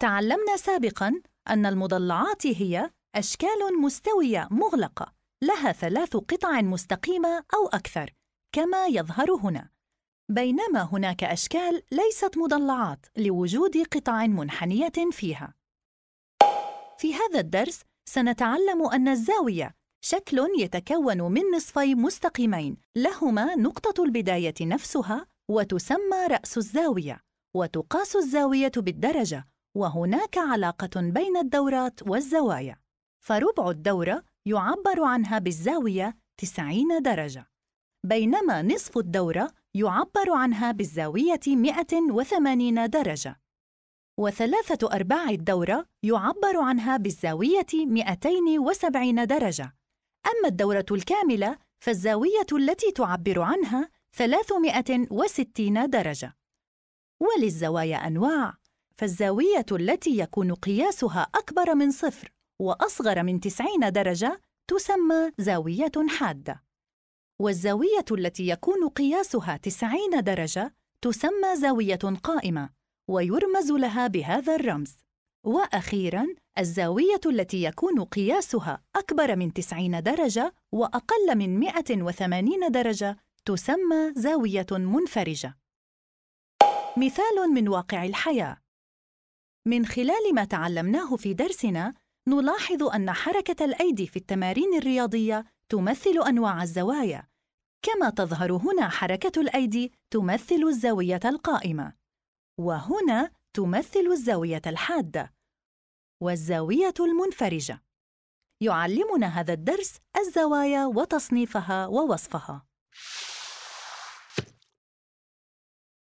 تعلمنا سابقاً أن المضلعات هي أشكال مستوية مغلقة لها ثلاث قطع مستقيمة أو أكثر كما يظهر هنا بينما هناك أشكال ليست مضلعات لوجود قطع منحنية فيها في هذا الدرس سنتعلم أن الزاوية شكل يتكون من نصفي مستقيمين لهما نقطة البداية نفسها وتسمى رأس الزاوية وتقاس الزاوية بالدرجة وهناك علاقة بين الدورات والزوايا فربع الدورة يعبر عنها بالزاوية 90 درجة بينما نصف الدورة يعبر عنها بالزاوية 180 درجة وثلاثة أرباع الدورة يعبر عنها بالزاوية 270 درجة أما الدورة الكاملة فالزاوية التي تعبر عنها 360 درجة وللزوايا أنواع فالزاوية التي يكون قياسها أكبر من صفر وأصغر من 90 درجة تسمى زاوية حادة والزاوية التي يكون قياسها 90 درجة تسمى زاوية قائمة ويرمز لها بهذا الرمز وأخيراً الزاوية التي يكون قياسها أكبر من 90 درجة وأقل من 180 درجة تسمى زاوية منفرجة مثال من واقع الحياة من خلال ما تعلمناه في درسنا نلاحظ أن حركة الأيدي في التمارين الرياضية تمثل أنواع الزوايا كما تظهر هنا حركة الأيدي تمثل الزاوية القائمة وهنا تمثل الزاوية الحادة والزاوية المنفرجة يعلمنا هذا الدرس الزوايا وتصنيفها ووصفها